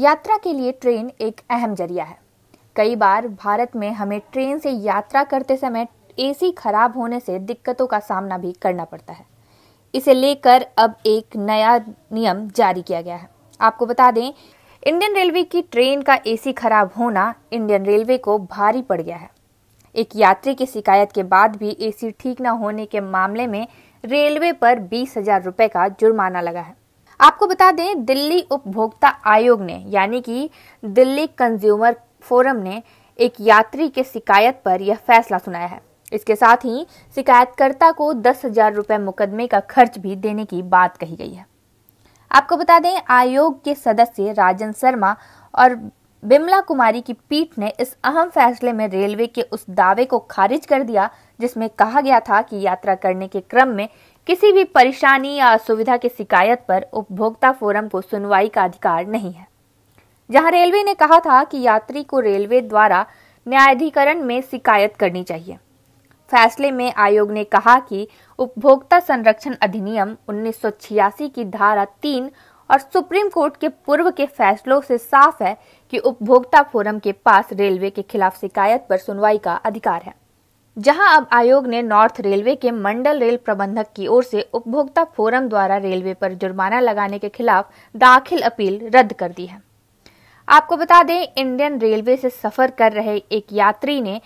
यात्रा के लिए ट्रेन एक अहम जरिया है कई बार भारत में हमें ट्रेन से यात्रा करते समय एसी खराब होने से दिक्कतों का सामना भी करना पड़ता है इसे लेकर अब एक नया नियम जारी किया गया है आपको बता दें इंडियन रेलवे की ट्रेन का एसी खराब होना इंडियन रेलवे को भारी पड़ गया है एक यात्री की शिकायत के बाद भी एसी ठीक न होने के मामले में रेलवे पर बीस हजार रुपये का जुर्माना लगा है आपको बता दें दिल्ली उपभोक्ता आयोग ने यानी कि दिल्ली कंज्यूमर फोरम ने एक यात्री के शिकायत पर यह फैसला सुनाया है इसके साथ ही शिकायतकर्ता को दस हजार रुपए मुकदमे का खर्च भी देने की बात कही गई है आपको बता दें आयोग के सदस्य राजन शर्मा और बिमला कुमारी की पीठ ने इस अहम फैसले में रेलवे के उस दावे को खारिज कर दिया जिसमें कहा गया था कि यात्रा करने के क्रम में किसी भी परेशानी या असुविधा की शिकायत पर उपभोक्ता फोरम को सुनवाई का अधिकार नहीं है जहां रेलवे ने कहा था कि यात्री को रेलवे द्वारा न्यायाधिकरण में शिकायत करनी चाहिए फैसले में आयोग ने कहा कि उपभोक्ता संरक्षण अधिनियम उन्नीस की धारा तीन और सुप्रीम कोर्ट के पूर्व के फैसलों से साफ है कि उपभोक्ता फोरम के पास रेलवे के खिलाफ शिकायत पर सुनवाई का अधिकार है जहां अब आयोग ने नॉर्थ रेलवे के मंडल रेल प्रबंधक की ओर से उपभोक्ता फोरम द्वारा रेलवे पर जुर्माना लगाने के खिलाफ दाखिल अपील रद्द कर दी है आपको बता दें इंडियन रेलवे से सफर कर रहे एक यात्री ने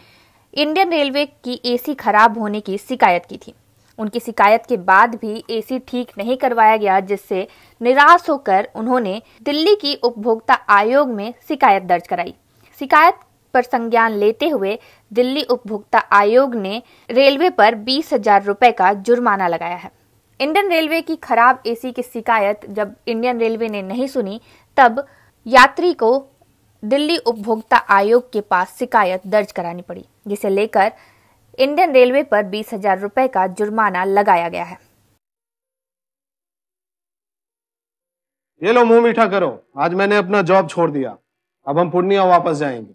इंडियन रेलवे की एसी खराब होने की शिकायत की थी उनकी शिकायत के बाद भी एसी ठीक नहीं करवाया गया जिससे निराश होकर उन्होंने दिल्ली की उपभोक्ता आयोग में शिकायत दर्ज कराई शिकायत पर संज्ञान लेते हुए दिल्ली उपभोक्ता आयोग ने रेलवे पर बीस हजार रुपए का जुर्माना लगाया है इंडियन रेलवे की खराब एसी की शिकायत जब इंडियन रेलवे ने नहीं सुनी तब यात्री को दिल्ली उपभोक्ता आयोग के पास शिकायत दर्ज करानी पड़ी जिसे लेकर इंडियन रेलवे पर बीस हजार रुपए का जुर्माना लगाया गया है ये लो मुंह मीठा करो आज मैंने अपना जॉब छोड़ दिया अब हम पूर्णिया वापस जाएंगे